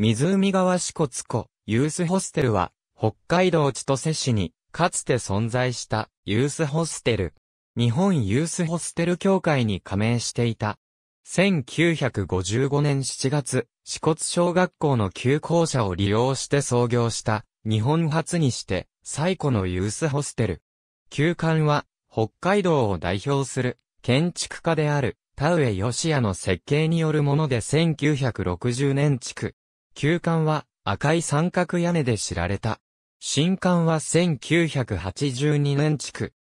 湖川支笏湖、ユースホステルは、北海道千歳市に、かつて存在した、ユースホステル。日本ユースホステル協会に加盟していた。1955年7月、支笏小学校の旧校舎を利用して創業した、日本初にして、最古のユースホステル。旧館は、北海道を代表する、建築家である、田上義也の設計によるもので1960年築。旧館は赤い三角屋根で知られた。新館は1982年築。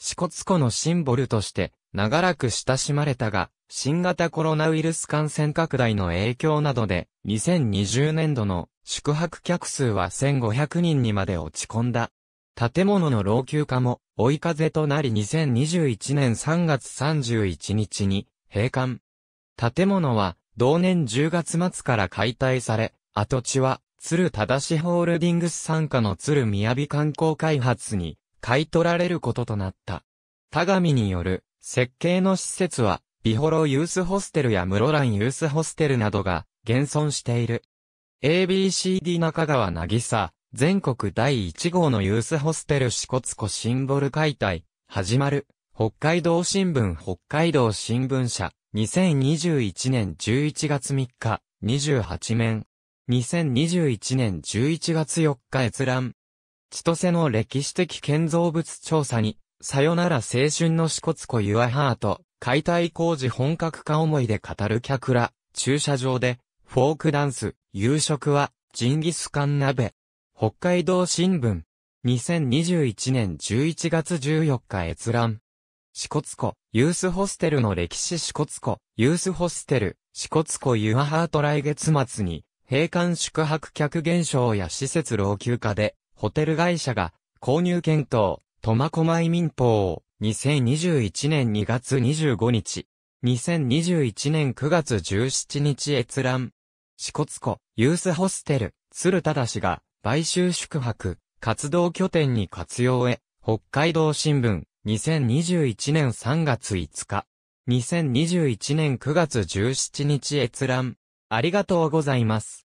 四骨湖のシンボルとして長らく親しまれたが、新型コロナウイルス感染拡大の影響などで、2020年度の宿泊客数は1500人にまで落ち込んだ。建物の老朽化も追い風となり2021年3月31日に閉館。建物は同年10月末から解体され、跡地は、鶴正ホールディングス参加の鶴雅観光開発に買い取られることとなった。田上による設計の施設は、ビホロユースホステルや室蘭ユースホステルなどが現存している。ABCD 中川なぎさ、全国第1号のユースホステル四骨湖シンボル解体、始まる、北海道新聞北海道新聞社、2021年11月3日、28面。2021年11月4日閲覧。千歳の歴史的建造物調査に、さよなら青春の四骨湖ユアハート、解体工事本格化思いで語る客ら、駐車場で、フォークダンス、夕食は、ジンギスカン鍋。北海道新聞。2021年11月14日閲覧。四骨湖、ユースホステルの歴史四骨湖、ユースホステル、四骨湖ユアハート来月末に、閉館宿泊客減少や施設老朽化で、ホテル会社が購入検討、苫小牧民法、2021年2月25日、2021年9月17日閲覧、四骨湖、ユースホステル、鶴田田氏が、買収宿泊、活動拠点に活用へ、北海道新聞、2021年3月5日、2021年9月17日閲覧、ありがとうございます。